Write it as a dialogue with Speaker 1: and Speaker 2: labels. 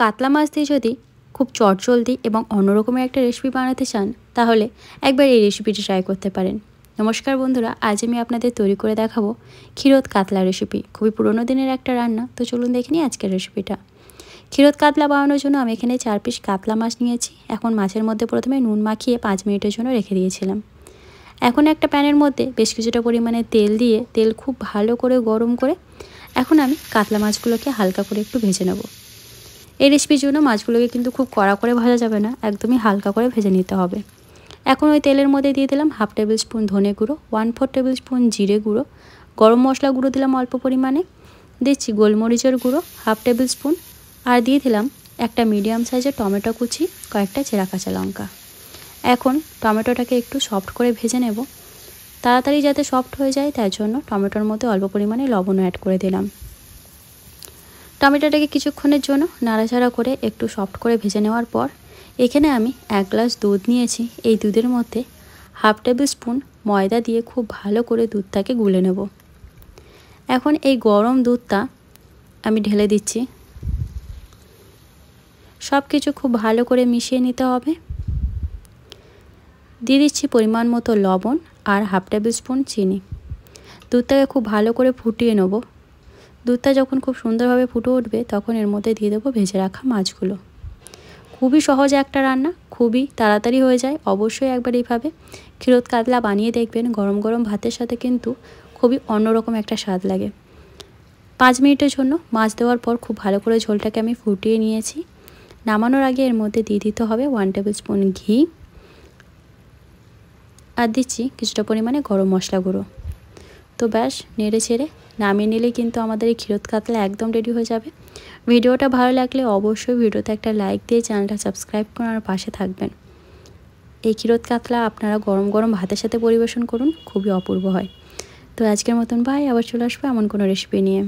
Speaker 1: কাতলা মাছ দিয়ে যদি খুব চটচলতি এবং অন্যরকমের একটা রেসিপি বানাতে চান তাহলে একবার এই রেসিপিটি ট্রাই করতে পারেন নমস্কার বন্ধুরা আজ আমি আপনাদের তৈরি করে দেখাবো ক্ষীরত কাতলা রেসিপি খুবই পুরনো দিনের একটা রান্না তো চলুন দেখে নিই আজকের রেসিপিটা ক্ষীরত কাতলা বানানোর জন্য আমি এখানে চার পিস কাতলা মাছ নিয়েছি এখন মাছের মধ্যে প্রথমে নুন মাখিয়ে পাঁচ মিনিটের জন্য রেখে দিয়েছিলাম এখন একটা প্যানের মধ্যে বেশ কিছুটা পরিমাণে তেল দিয়ে তেল খুব ভালো করে গরম করে এখন আমি কাতলা মাছগুলোকে হালকা করে একটু ভেজে নেবো এই রেসিপির জন্য মাছগুলোকে কিন্তু খুব কড়া করে ভাজা যাবে না একদমই হালকা করে ভেজে নিতে হবে এখন ওই তেলের মধ্যে দিয়ে দিলাম হাফ টেবিল স্পুন ধনে গুঁড়ো ওয়ান ফোর টেবিল স্পুন জিরে গুঁড়ো গরম মশলা গুঁড়ো দিলাম অল্প পরিমাণে দিচ্ছি গোলমরিচের গুঁড়ো হাফ টেবিল স্পুন আর দিয়ে দিলাম একটা মিডিয়াম সাইজের টমেটো কুচি কয়েকটা চেরা কাঁচা লঙ্কা এখন টমেটোটাকে একটু সফট করে ভেজে নেব তাড়াতাড়ি যাতে সফট হয়ে যায় তার জন্য টমেটোর মধ্যে অল্প পরিমাণে লবণ অ্যাড করে দিলাম টমেটোটাকে কিছুক্ষণের জন্য নাড়াচাড়া করে একটু সফট করে ভেজে নেওয়ার পর এখানে আমি এক গ্লাস দুধ নিয়েছি এই দুধের মধ্যে হাফ টেবিল স্পুন ময়দা দিয়ে খুব ভালো করে দুধটাকে গুলে নেব এখন এই গরম দুধটা আমি ঢেলে দিচ্ছি সব কিছু খুব ভালো করে মিশিয়ে নিতে হবে দিয়ে দিচ্ছি পরিমাণ মতো লবণ আর হাফ টেবিল স্পুন চিনি দুধটাকে খুব ভালো করে ফুটিয়ে নেবো দুধটা যখন খুব সুন্দরভাবে ফুটে উঠবে তখন এর মধ্যে দিয়ে দেবো ভেজে রাখা মাছগুলো খুবই সহজ একটা রান্না খুবই তাড়াতাড়ি হয়ে যায় অবশ্যই একবার এইভাবে ক্ষীরত কাতলা বানিয়ে দেখবেন গরম গরম ভাতের সাথে কিন্তু খুবই অন্যরকম একটা স্বাদ লাগে পাঁচ মিনিটের জন্য মাছ দেওয়ার পর খুব ভালো করে ঝোলটাকে আমি ফুটিয়ে নিয়েছি নামানোর আগে এর মধ্যে দিয়ে দিতে হবে ওয়ান টেবিল স্পুন ঘি আর দিচ্ছি কিছুটা পরিমাণে গরম মশলা গুঁড়ো তো ব্যাস নেড়ে ছেড়ে নামিয়ে নিলে কিন্তু আমাদের এই ক্ষীরত কাতলা একদম রেডি হয়ে যাবে ভিডিওটা ভালো লাগলে অবশ্যই ভিডিওতে একটা লাইক দিয়ে চ্যানেলটা সাবস্ক্রাইব করুন আর পাশে থাকবেন এই ক্ষীরত কাতলা আপনারা গরম গরম ভাতের সাথে পরিবেশন করুন খুবই অপূর্ব হয় তো আজকের মতন ভাই আবার চলে আসবো এমন কোনো রেসিপি নিয়ে